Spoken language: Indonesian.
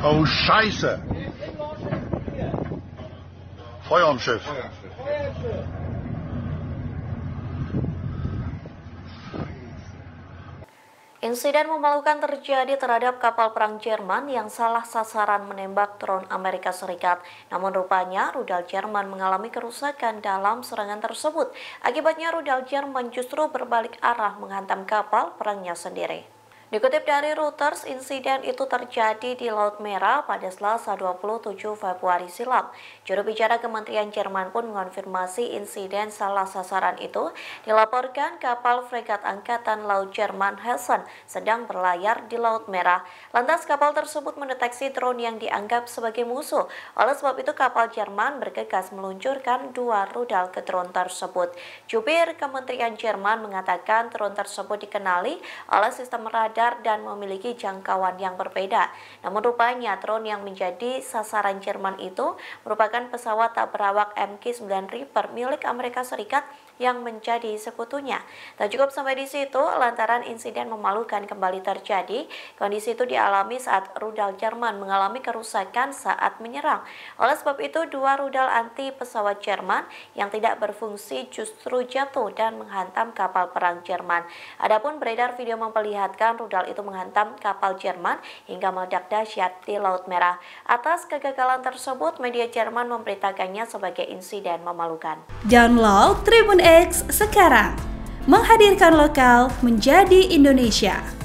Oh, Scheiße. Feuer am Schiff. Insiden memalukan terjadi terhadap kapal perang Jerman yang salah sasaran menembak drone Amerika Serikat. Namun rupanya rudal Jerman mengalami kerusakan dalam serangan tersebut. Akibatnya rudal Jerman justru berbalik arah menghantam kapal perangnya sendiri. Dikutip dari Reuters, insiden itu terjadi di Laut Merah pada Selasa 27 Februari silam. Juru bicara Kementerian Jerman pun mengonfirmasi insiden salah sasaran itu dilaporkan kapal fregat Angkatan Laut Jerman Hessen sedang berlayar di Laut Merah. Lantas kapal tersebut mendeteksi drone yang dianggap sebagai musuh. Oleh sebab itu kapal Jerman bergegas meluncurkan dua rudal ke drone tersebut. Jubir Kementerian Jerman mengatakan drone tersebut dikenali oleh sistem radar radar dan memiliki jangkauan yang berbeda. Namun rupanya drone yang menjadi sasaran Jerman itu merupakan pesawat tak berawak MQ-9 Reaper milik Amerika Serikat yang menjadi sekutunya. Tak cukup sampai di situ, lantaran insiden memalukan kembali terjadi. Kondisi itu dialami saat rudal Jerman mengalami kerusakan saat menyerang. Oleh sebab itu, dua rudal anti pesawat Jerman yang tidak berfungsi justru jatuh dan menghantam kapal perang Jerman. Adapun beredar video memperlihatkan rudal rudal itu menghantam kapal Jerman hingga meledak dahsyat di Laut Merah. Atas kegagalan tersebut, media Jerman memberitakannya sebagai insiden memalukan. Download Tribun X sekarang, menghadirkan lokal menjadi Indonesia.